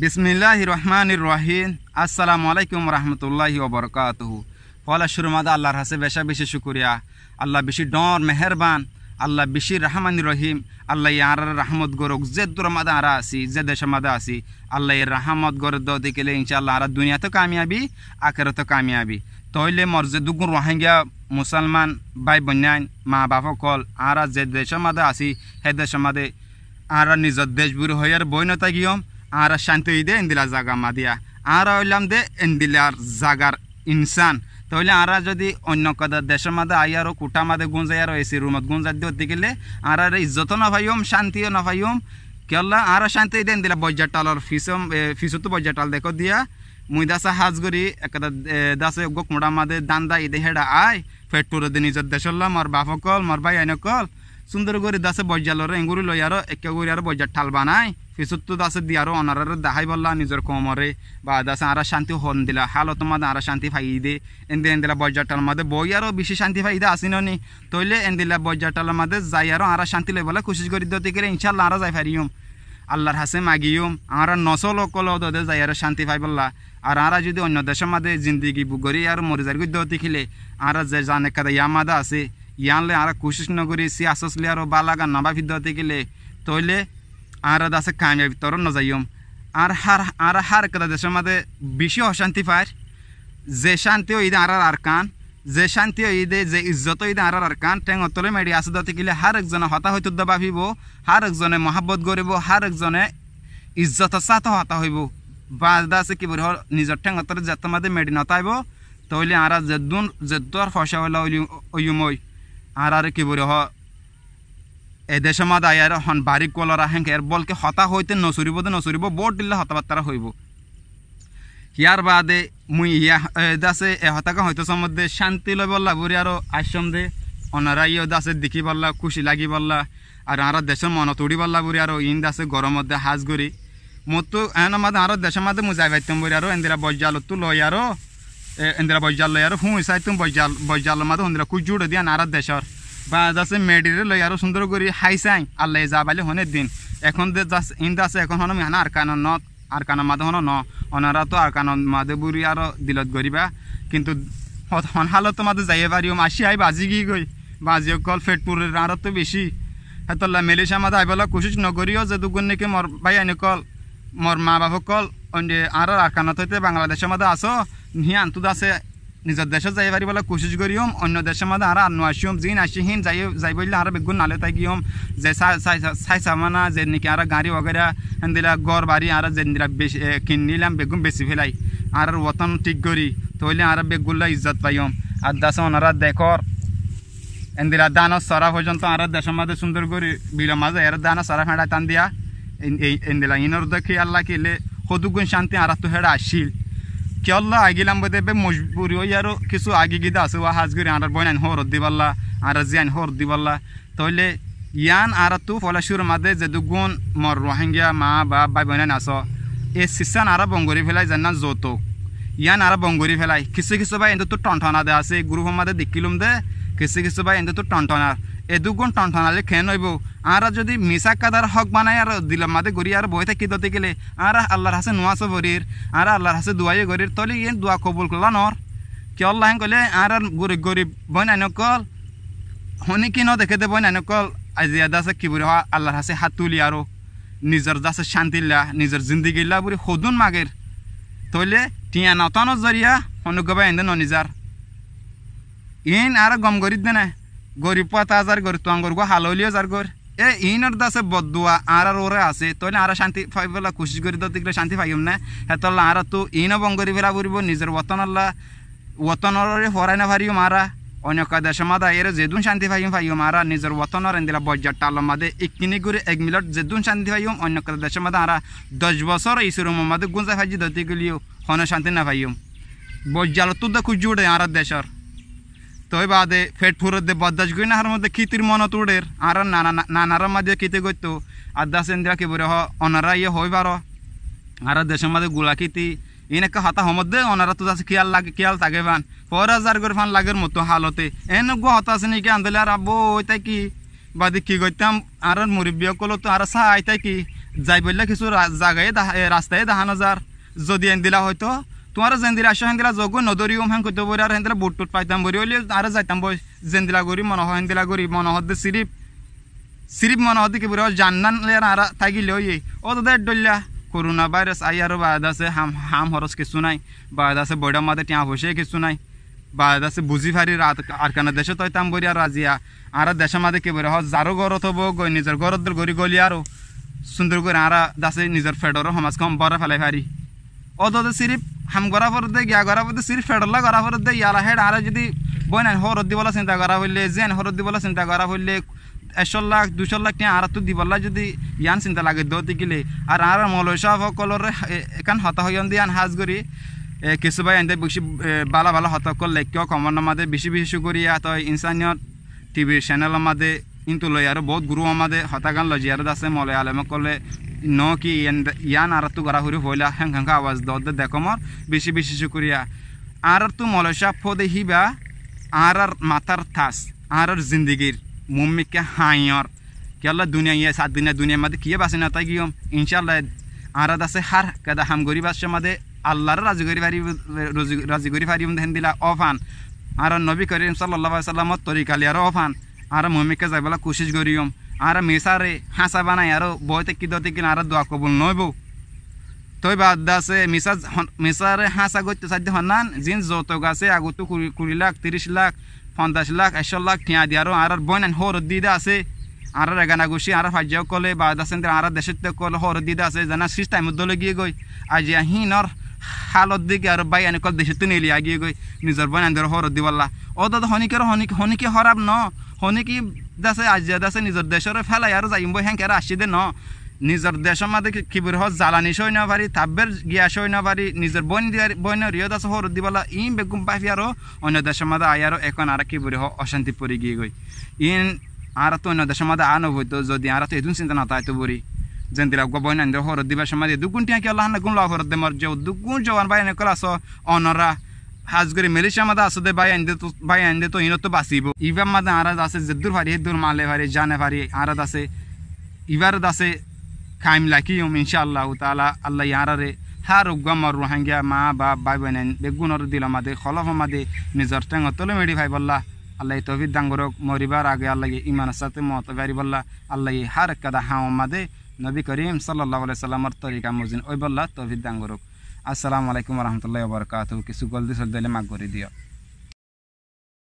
বিসমিল্লাহ রহমানির রহিম আসসালামু আলাইকুম রহমতুল্লাহি ওবরকাতহু ফলা সুরমাদা আল্লাহর হাসে বেশা বেশি শুকুরিয়া আল্লাহ বেশি ডর মেহরবান আল্লাহ বেশি রহমান রহিম আল্লাহ আর রহমত গরক যে দুরমাদা আরা আসি যে দেশমাদা আসি আল্লাহ রহমত গরদ দেখিলে ইনশাআল্লাহ আর দুনিয়াতে কামিয়াবি আখেরত কামিয়াবি তইলে মর যে দুগুণ রোহিঙ্গা মুসলমান ভাই বন্যান মা বাপক কল আরা যে দেশমাদা আসি হে দেশমাদে আরা নিজের দেশবুর হইয়ার বই গিয়ম আর শান্তি দে ইন্দিলা জাগা মাদিয়া আর হইলাম দে ইন্দিলার জাগার ইনসান তাহলে আর যদি অন্য কথা দেশের মাদে আই আইয়ারও কুটা মাদে গুঞ্জাই আর এসি রুমত গুঞ্জার দিয়ে হতে গেলে আর আর ইজ্জতও না ভাইম শান্তিও না ভাইম কেলা আর শান্তি দেন দিলা বজ্জার টালর ফিসম ফিসুতো বজ্জার টাল দেখো দিয়া মুই দাসা হাজ করি একটা দাসে গোক মোড়া মাদে দান্দা ইদে হেডা আই ফেটুর দিন নিজের দেশল্লা মর বাপ কল মর ভাই আইন কল সুন্দর করে দাসে বজ্জালরে এঙ্গুরি লই আরো একে গুড়ি আরো বজ্জার ঠাল বানায় তো দাসে দি আরো অনারার দাহাই বললা নিজের কমরে বা দাসে আর শান্তি হন দিলা হালত মাদে আর শান্তি ফাই দে এন্দি এন্দিলা বজ্জাটাল মাদে বই আরো বেশি শান্তি ফাই দে আসিন নি তইলে এন্দিলা বজ্জাটাল মাদে যাই আরো আর শান্তি লই বলে কোশিশ করি দতে গেলে ইনশাল্লাহ আরা যাই ফারিয়ম আল্লাহর হাসে মাগিউম আরা নসল কল দদে যাই আর শান্তি পাই বললা আর আরা যদি অন্য দেশের মাদে জিন্দিগি বুগরি আর মরিজার গুদ্য দেখিলে আর যে জানে কাদা মাদা আছে ইয়ানলে আর কোশিশ নগরি সি আসসলে আর বালাগা নাবা ফিদ্দ গেলে তইলে আর দাসে কামিয়াবি তরণ নজাইম আর হার আর হার কদা দেশের মধ্যে বেশি অশান্তি পায় যে শান্তি ওই আর আর কান যে শান্তি ঈদে যে ইজ্জত ঈদে আর আর কান টেং অতলে মেডি আছে দতে গেলে হার একজনে হতা হয়তো ভাবিব হার একজনে মহাব্বত করিব হার একজনে ইজ্জত সাত হতা হইব বা আছে কি বলি নিজের ঠেং অতলে যাতে মধ্যে মেডি নতাইব তাহলে আর যে দুন যে দর ফসা হইলা ওই ওই আর আর কি বলি হ এদেশে মাদ আয়ার হন বারিক কলরা হ্যাং এর বলকে হতা হইতে নসুরিব দে নসুরিব বোট দিলে হতাবার্তারা হইব ইয়ার বাদে মুই ইয়া দাসে এ হতাকা হয়তো সম্বন্ধে শান্তি লই বললা বুড়ি আরও আশ্রম দে অনারা ইয়ে দাসে দেখি বললা খুশি লাগি বললা আর আর দেশের মনত তুড়ি বললা বুড়ি আরও ইন দাসে গরম মধ্যে হাজ করি মতো এন মাদে আরো দেশের মাদে যাই পাইতাম বুড়ি আরো এন্দিরা বজ্জাল তু লই আরো এন্দিরা বজ্জাল লই আরো হুঁ সাইতুম বজ্জাল বজ্জাল মাদে হন্দিরা কুজুড় দিয়ে আর দেশর বা যাচ্ছে মেডিরে লই আরো সুন্দর করি হাইসাই আল্লাহ যা বাইলে হনে দিন এখন ইন আছে এখন হন আমি আর কান ন আর কান মাদে হন ন তো আর কান মাদে বুড়ি আরো দিলত গরিবা কিন্তু হন হালত মাদে যাইয়ে পারিও মাসি আই বাজি গিয়ে গই বাজি কল ফেটপুরের আরো তো বেশি হেতল্লা মেলেশিয়া মাদে আইবলা কোশিশ নগরিও যে দুগুণ নাকি মর ভাই আইনে কল মর মা বাবু কল আর আর কানত হইতে বাংলাদেশের মাদে আসো নিহান তুদ আছে নিজের দেশে যাই পারি বলে কোশিশ হম অন্য দেশের মধ্যে আর আর আসিম জিন আসিহীন যাই যাই বললে আর বেগুন নালে হম যে সাই সামানা যে নাকি আর গাড়ি হেন দিলা গড় বাড়ি আর যে বেশি কিনিলাম বেগুন বেশি ফেলাই আর ওতন ঠিক করি তইলে আর বেগুলা ইজ্জত পাইম আর দাস ওনারা দেখর দিলা দান সরা পর্যন্ত আর দেশের মধ্যে সুন্দর করি বিল মাঝে এর দানা সরা ফেঁড়া টান দিয়া এন দিলা ইনর দেখি আল্লাহ কিলে সদুগুণ শান্তি আর তো হেঁড়া আসিল কেল্লা আগিলাম বদে বে মজবুরি ওই আরো কিছু আগে গিদা আছে ওয়া হাজ করে আর বইনান হর দিবাল্লা আর জিয়ান হর দিবাল্লা তাহলে ইয়ান আর তু ফলাশুর মাদে যে গুণ মর রোহিঙ্গা মা বাপ বাই বইনান আস এ সিসান আর বঙ্গরি ফেলাই না যৌতুক ইয়ান আর বঙ্গরি ফেলাই কিছু কিছু ভাই এন্ত তো টনটনা দে আছে গ্রুপ মাদে দেখিলুম দে কিছু কিছু ভাই এন্ত তো টনটনার এ দুগুণ টন টনালে খেয়ে নইব আরা যদি মিশা কাদার হক বানাই আর দিলাম মাদে গড়ি আর বই থাকি দতে গেলে আর আল্লাহর হাসে নোয়াশো ভরির আর আল্লাহর হাসে দুয়াই গরির তলি ইয়ে দোয়া কবুল করলা নর কে আল্লাহ কলে আর আর গরিব গরিব বই নাই নকল হনি কি ন দেখে দে বই নাই নকল আজিয়া দাসে কি বুড়ি আল্লাহর হাসে হাত তুলি আরো নিজের দাসে শান্তিল্লা নিজের জিন্দিগিল্লা বুড়ি সদুন মাগের তইলে টিয়া নতানো জরিয়া অনুগ্রবা এনে ননিজার ইন আর গম দে না গরিব পাতা আজার গর তোয়াঙ্গর গো হাললিও যার গর এ ইনর দাসে বদুয়া আর আর ওরে আছে তইলে আর শান্তি পাইবলা খুশি করি দিলে শান্তি পাইম না হেতলা আর তো ইন বঙ্গরি ফেলা পড়ব নিজের ওতনল্লা ওতনরে হরাই না ভারিও মারা অন্য কাদা সমাদা এর যেদুন শান্তি পাইম পাইম আর নিজের ওতনর এন্দিলা বজ্জার টালম মাদে ইকিনি গুরি এক মিলট যেদুন শান্তি পাইম অন্য কাদা দেশ মাদা আর দশ বছর ইসুরম মাদে গুঞ্জা ফাজি দতি গলিও হন শান্তি না পাইম বজ্জাল তুদ্দা খুঁজুড়ে আর দেশর তই বাদে ফেট ফুরত দে বদাস গই না হার মধ্যে খিতির মন তুড়ের আর নানা নানার মাঝে খিতে গইত আর দাসেন দিয়া কি বলে হ অনারা ইয়ে হই বার আর দেশের মাঝে গুলা খিতি এনেকে হাতা দে অনারা তো আছে খেয়াল লাগে খেয়াল থাকে ভান পর হাজার করে ফান লাগের মতো হালতে এন গো হতা আছে নাকি আন্দোলে আর আবো ওইটাই কি বাদে কি করতাম আর মুরব্বীয় কলো তো আর সা আইতাই কি যাই বললে কিছু জায়গায় রাস্তায় দাহান হাজার যদি এন দিলা হয়তো তোমার জেন্দিরা আসো হেন্দিলা নদরি ওম হ্যাঁ করতে পারি আর হেন্দিলা বুট টুট পাইতাম বরি হলে আর যাইতাম বই জেন্দিলা করি মনহ হেন্দিলা গরি মনহ দে সিরিপ সিরিপ মনহ দিকে বরি জান্নান আর থাকিলে এই ও দাদা ডলিয়া করোনা ভাইরাস আই আর বাদ আছে হাম হাম হরস কিছু নাই বাদ আছে বৈডা মাদে টিয়া বসে কিছু নাই বাদ আছে বুঝি ফারি রাত আর কেন দেশে তই তাম বরি আর রাজিয়া আর দেশে মাদে কে বরি হস যারো গর থব গই নিজের ঘর গরি গলি আরও সুন্দর করে আর দাসে নিজের ফেডর সমাজকে বড় ফেলাই ফারি অদতে সিরিপ হাম গড়া পরে গিয়া গড়া পরে সির ফেডলা গড়া পরে ইয়ালা হেড আর যদি বই না হরত দিবল চিন্তা করা হইলে জেন হরত দিবল চিন্তা করা হইলে একশো লাখ দুশো লাখ টিয়া আর তো দিবলা যদি ইয়ান চিন্তা লাগে দৌতে গেলে আর আর সকলের এখান হতা হইন দিয়ান হাজ করি কিছু ভাই এনতে বেশি ভালো ভালো হত করলে কিয় কমন মাদে বেশি বেশি করি আর তো ইনসানিয়ত টিভির চ্যানেল আমাদের কিন্তু লই আর বহুত গুরু আমাদের হতাগান লজিয়ারত আছে মলয় কলে নকি ইয়ান আর তু গড়া হুরি হইলা হ্যাং হ্যাং আওয়াজ দে দেখমর বেশি বেশি শুকরিয়া আর তু মলসা ফো দেহিবা আর আর মাথার থাস আর আর জিন্দিগির মুম্মিকে হাইয়র কেলা দুনিয়া ইয়ে সাত দিনে দুনিয়া মাদে কিয়ে বাসে না তাই গিয়ম ইনশাল্লাহ আর দাসে হার কাদা হাম গরিব আসছে মাদে আল্লাহর রাজি করি ফারি রাজি করি ফারিম দেন দিলা অফান আর নবী করিম সাল্লাহ সাল্লামত তরিকালি আর অফান আর মম্মিকে যাই বলা কোশিশ করিম আর মেসারে হাসা বানাই আরও বয়তে কি দতে কিনা আর দোয়া কবুল নইব তই বাদ দাসে মিসা মিসারে হাসা গত সাধ্য হনান জিন যত গাছে আগতো কুড়ি লাখ তিরিশ লাখ পঞ্চাশ লাখ একশো লাখ ঠিয়া দিয়ে আরও আর বইন হর দিদা আছে আর রেগানা গুছি আর ফাজ্যাও কলে বাদ আছে আর দেশের কলে হর দিদা আছে জানা সিস টাইমত দলে গিয়ে গই আজি হিনর হালত দিকে আর বাই আনি কল দেশে তুই এলিয়া গিয়ে গই নিজের বইন আন্দর হর দিবাল্লা ও দাদা হনিকের হনিক হনিকে হরাব ন হনিকি দেশে আজ দেশে নিজের দেশের ফেলাই আর যাইম বই হ্যাঙ্কের আসি দে ন নিজের দেশের মাঝে কিবির হজ জ্বালানি সই না পারি তাব্বের গিয়া সই না পারি নিজের বইন দিয়ার বইন রিও দাস হর দিবালা ইন বেগুম পাফি আরো অন্য দেশের মাঝে আই আরো এখন আর কিবির হ অশান্তি পরি গিয়ে গই ইন আর তো অন্য দেশের মাঝে আনো হইতো যদি আর তো এদিন চিন্তা না তাইতো বরি জেন্দিরা গবই না হর দিবার সময় দুগুণ টিয়া কি আল্লাহ না গুম লাভ হর দেমর যে দুগুণ জওয়ান বাইনে কলাস অনরা হাজগরি মেলিশা মাদা আসদে ভাই আনতে তো ভাই আনতে তো ইনত বাঁচিব ইভার মাদা আরাজ আছে যেদুর ভারি হেদুর মালে ভারি জানে ভারি আরাজ আছে ইবার আছে খাইম লাকিম ইনশাআল্লাহ তালা আল্লাহ হা হার মর রোহাঙ্গিয়া মা বা বাই বনেন বেগুনর দিল আমাদের খলফ মাদে নিজর টেঙ তলে মেডি ভাই বল্লা আল্লাহ তহিদ ডাঙ্গরক মরিবার আগে আল্লাহ ইমানের সাথে মত বাড়ি বল্লা আল্লাহ হার কাদা হাও মাদে নবী করিম সাল্লাহ সাল্লামর তরিকা মজিন ওই বললা তহিদ ডাঙ্গরক আসসালামু আলাইকুম রহমতুল্লাহ বরকাত কিছু গলদি সলদি হলে মাগ করে দিও